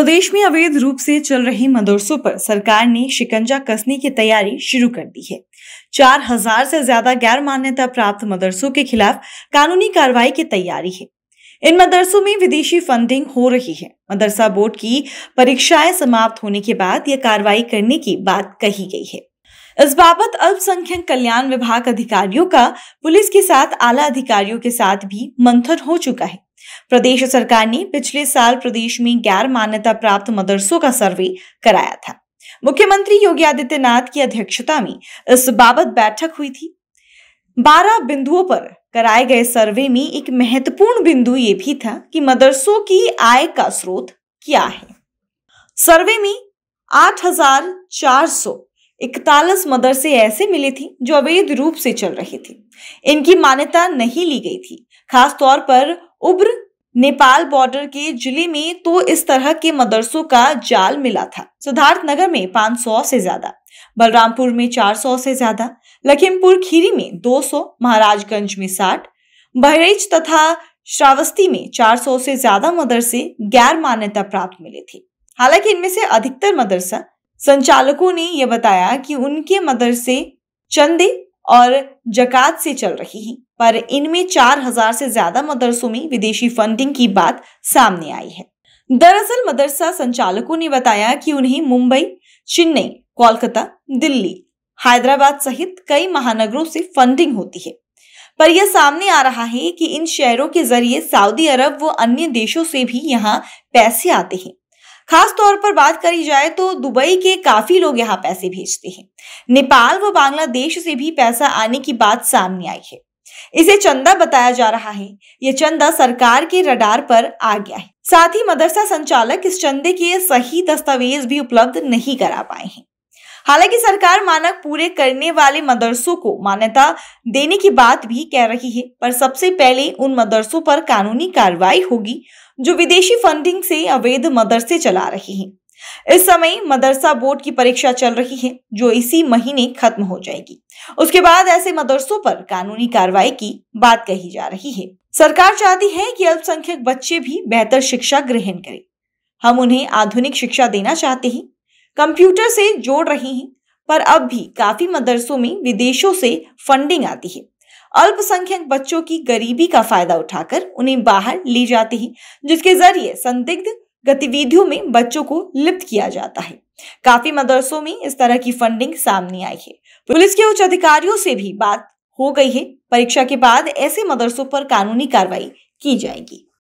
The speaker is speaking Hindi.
प्रदेश में अवैध रूप से चल रहे मदरसों पर सरकार ने शिकंजा कसने की तैयारी शुरू कर दी है चार हजार से ज्यादा गैर मान्यता प्राप्त मदरसों के खिलाफ कानूनी कार्रवाई की तैयारी है इन मदरसों में विदेशी फंडिंग हो रही है मदरसा बोर्ड की परीक्षाएं समाप्त होने के बाद यह कार्रवाई करने की बात कही गई है इस बाबत अल्पसंख्यक कल्याण विभाग अधिकारियों का पुलिस के साथ आला अधिकारियों के साथ भी मंथन हो चुका है प्रदेश सरकार ने पिछले साल प्रदेश में गैर मान्यता प्राप्त मदरसों का सर्वे कराया था मुख्यमंत्री योगी आदित्यनाथ की अध्यक्षता में इस बाबत बैठक हुई थी बारह बिंदुओं पर कराए गए सर्वे में एक महत्वपूर्ण बिंदु ये भी था कि मदरसों की आय का स्रोत क्या है सर्वे में आठ हजार चार सौ इकतालीस मदरसे ऐसे मिले थे जो अवैध रूप से चल रहे थे इनकी मान्यता नहीं ली गई थी खासतौर पर उग्र नेपाल बॉर्डर के जिले में तो इस तरह के मदरसों का जाल मिला था सिद्धार्थ नगर में 500 से ज्यादा बलरामपुर में 400 से ज्यादा लखीमपुर खीरी में 200 महाराजगंज में 60 बहरेज तथा श्रावस्ती में 400 से ज्यादा मदरसे गैर मान्यता प्राप्त मिले थे हालांकि इनमें से अधिकतर मदरसा संचालकों ने यह बताया कि उनके मदरसे चंदे और जकात से चल रही हैं पर इनमें चार हजार से ज्यादा मदरसों में विदेशी फंडिंग की बात सामने आई है दरअसल मदरसा संचालकों ने बताया कि उन्हें मुंबई चेन्नई कोलकाता दिल्ली हैदराबाद सहित कई महानगरों से फंडिंग होती है पर यह सामने आ रहा है कि इन शहरों के जरिए सऊदी अरब व अन्य देशों से भी यहाँ पैसे आते हैं खास तौर पर बात करी जाए तो दुबई के काफी लोग यहाँ पैसे भेजते हैं नेपाल व बांग्लादेश से भी पैसा आने की बात सामने आई है इसे चंदा बताया जा रहा है यह चंदा सरकार के रडार पर आ गया है साथ ही मदरसा संचालक इस चंदे के सही दस्तावेज भी उपलब्ध नहीं करा पाए हैं हालांकि सरकार मानक पूरे करने वाले मदरसों को मान्यता देने की बात भी कह रही है पर सबसे पहले उन मदरसों पर कानूनी कार्रवाई होगी जो विदेशी फंडिंग से अवैध मदरसे चला रहे हैं इस समय मदरसा बोर्ड की परीक्षा चल रही है जो इसी महीने खत्म हो जाएगी उसके बाद ऐसे मदरसों पर कानूनी कार्रवाई की बात कही जा रही है सरकार चाहती है कि अल्पसंख्यक बच्चे भी बेहतर शिक्षा ग्रहण करें हम उन्हें आधुनिक शिक्षा देना चाहते हैं कंप्यूटर से जोड़ रही हैं पर अब भी काफी मदरसों में विदेशों से फंडिंग आती है अल्पसंख्यक बच्चों की गरीबी का फायदा उठाकर उन्हें बाहर ले जाते हैं जिसके जरिए संदिग्ध गतिविधियों में बच्चों को लिप्त किया जाता है काफी मदरसों में इस तरह की फंडिंग सामने आई है पुलिस के उच्च अधिकारियों से भी बात हो गई है परीक्षा के बाद ऐसे मदरसों पर कानूनी कार्रवाई की जाएगी